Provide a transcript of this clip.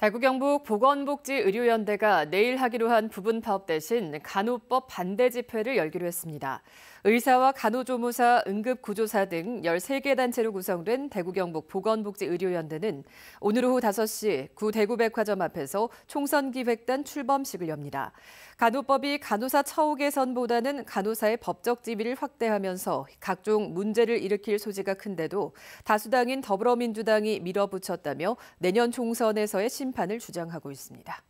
대구경북 보건복지의료연대가 내일 하기로 한 부분 파업 대신 간호법 반대 집회를 열기로 했습니다. 의사와 간호조무사, 응급구조사 등 13개 단체로 구성된 대구경북 보건복지의료연대는 오늘 오후 5시 구 대구백화점 앞에서 총선기획단 출범식을 엽니다. 간호법이 간호사 처우 개선보다는 간호사의 법적 지위를 확대하면서 각종 문제를 일으킬 소지가 큰데도 다수당인 더불어민주당이 밀어붙였다며 내년 총선에서의 심 심판을 주장하고 있습니다.